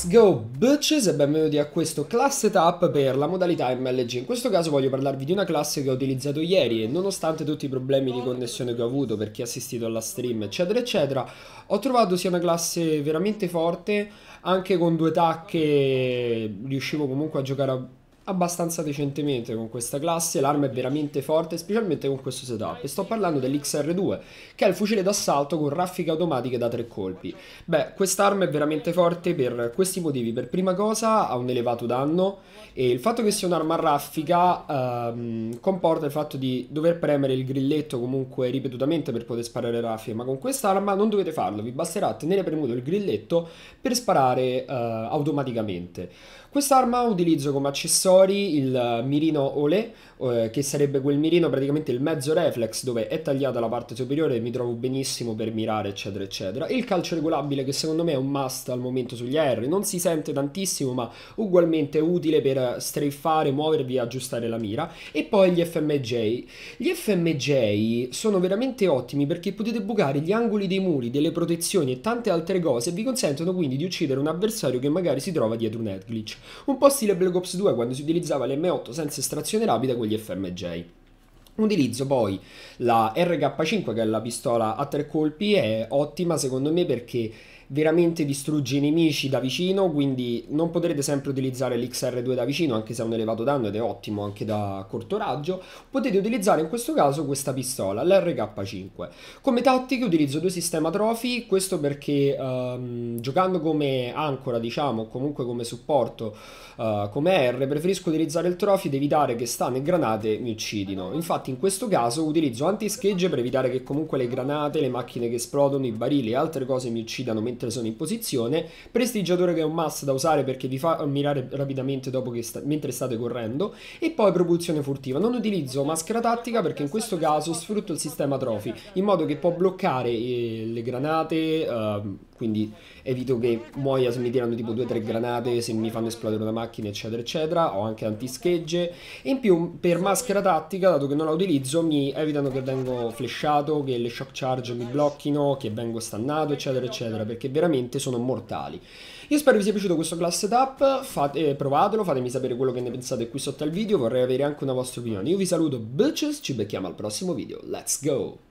Let's go bitches e benvenuti a questo class setup per la modalità MLG In questo caso voglio parlarvi di una classe che ho utilizzato ieri e nonostante tutti i problemi di connessione che ho avuto per chi ha assistito alla stream eccetera eccetera Ho trovato sia una classe veramente forte anche con due tacche riuscivo comunque a giocare a abbastanza decentemente con questa classe, l'arma è veramente forte, specialmente con questo setup. sto parlando dell'XR2, che è il fucile d'assalto con raffiche automatiche da tre colpi. Beh, quest'arma è veramente forte per questi motivi. Per prima cosa ha un elevato danno e il fatto che sia un'arma a raffica ehm, comporta il fatto di dover premere il grilletto comunque ripetutamente per poter sparare raffiche, ma con quest'arma non dovete farlo, vi basterà tenere premuto il grilletto per sparare eh, automaticamente. Quest'arma utilizzo come accessori il mirino Ole, eh, che sarebbe quel mirino praticamente il mezzo reflex dove è tagliata la parte superiore e mi trovo benissimo per mirare eccetera eccetera. Il calcio regolabile che secondo me è un must al momento sugli aerei, non si sente tantissimo ma ugualmente utile per strafare, muovervi e aggiustare la mira. E poi gli FMJ. Gli FMJ sono veramente ottimi perché potete bucare gli angoli dei muri, delle protezioni e tante altre cose e vi consentono quindi di uccidere un avversario che magari si trova dietro un head glitch. Un po' stile Black Ops 2 quando si utilizzava l'M8 senza estrazione rapida con gli FMJ. Utilizzo poi la RK5 che è la pistola a tre colpi, è ottima secondo me perché veramente distrugge i nemici da vicino, quindi non potrete sempre utilizzare l'XR2 da vicino, anche se ha un elevato danno ed è ottimo anche da corto raggio. Potete utilizzare in questo caso questa pistola, l'RK5. Come tattiche utilizzo due sistema trophy, questo perché um, giocando come ancora, diciamo, comunque come supporto, uh, come R, preferisco utilizzare il trophy ed evitare che stane e granate mi uccidino. Infatti in questo caso utilizzo anti-schegge per evitare che comunque le granate, le macchine che esplodono, i barili e altre cose mi uccidano mentre mentre sono in posizione, prestigiatore che è un must da usare perché vi fa ammirare rapidamente sta mentre state correndo, e poi propulsione furtiva. Non utilizzo maschera tattica perché in questo caso sfrutto il sistema trophy, in modo che può bloccare eh, le granate... Eh, quindi evito che muoia se mi tirano tipo 2-3 granate, se mi fanno esplodere una macchina eccetera eccetera, ho anche antischegge e in più per maschera tattica dato che non la utilizzo mi evitano che vengo flashato, che le shock charge mi blocchino, che vengo stannato eccetera eccetera perché veramente sono mortali. Io spero vi sia piaciuto questo class setup, fate, eh, provatelo, fatemi sapere quello che ne pensate qui sotto al video, vorrei avere anche una vostra opinione. Io vi saluto bitches, ci becchiamo al prossimo video, let's go!